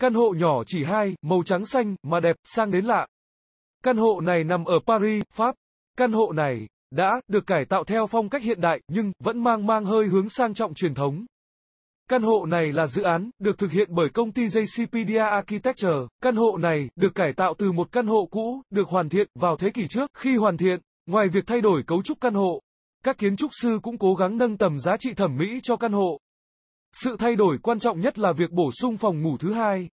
Căn hộ nhỏ chỉ hai, màu trắng xanh, mà đẹp, sang đến lạ. Căn hộ này nằm ở Paris, Pháp. Căn hộ này, đã, được cải tạo theo phong cách hiện đại, nhưng, vẫn mang mang hơi hướng sang trọng truyền thống. Căn hộ này là dự án, được thực hiện bởi công ty JCPDA Architecture. Căn hộ này, được cải tạo từ một căn hộ cũ, được hoàn thiện, vào thế kỷ trước. Khi hoàn thiện, ngoài việc thay đổi cấu trúc căn hộ, các kiến trúc sư cũng cố gắng nâng tầm giá trị thẩm mỹ cho căn hộ. Sự thay đổi quan trọng nhất là việc bổ sung phòng ngủ thứ hai.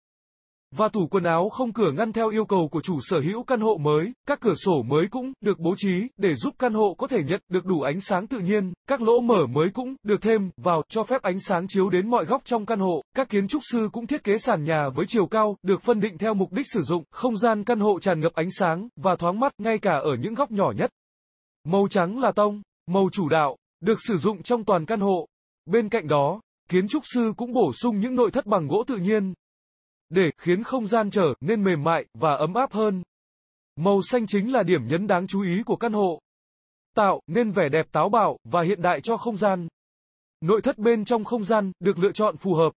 Và tủ quần áo không cửa ngăn theo yêu cầu của chủ sở hữu căn hộ mới, các cửa sổ mới cũng được bố trí để giúp căn hộ có thể nhận được đủ ánh sáng tự nhiên, các lỗ mở mới cũng được thêm vào cho phép ánh sáng chiếu đến mọi góc trong căn hộ. Các kiến trúc sư cũng thiết kế sàn nhà với chiều cao được phân định theo mục đích sử dụng, không gian căn hộ tràn ngập ánh sáng và thoáng mắt ngay cả ở những góc nhỏ nhất. Màu trắng là tông, màu chủ đạo, được sử dụng trong toàn căn hộ. Bên cạnh đó, Kiến trúc sư cũng bổ sung những nội thất bằng gỗ tự nhiên, để khiến không gian trở nên mềm mại và ấm áp hơn. Màu xanh chính là điểm nhấn đáng chú ý của căn hộ, tạo nên vẻ đẹp táo bạo và hiện đại cho không gian. Nội thất bên trong không gian được lựa chọn phù hợp.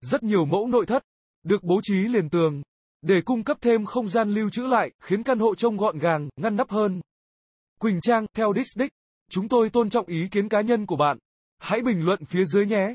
Rất nhiều mẫu nội thất được bố trí liền tường để cung cấp thêm không gian lưu trữ lại, khiến căn hộ trông gọn gàng, ngăn nắp hơn. Quỳnh Trang, theo Disdic, chúng tôi tôn trọng ý kiến cá nhân của bạn. Hãy bình luận phía dưới nhé.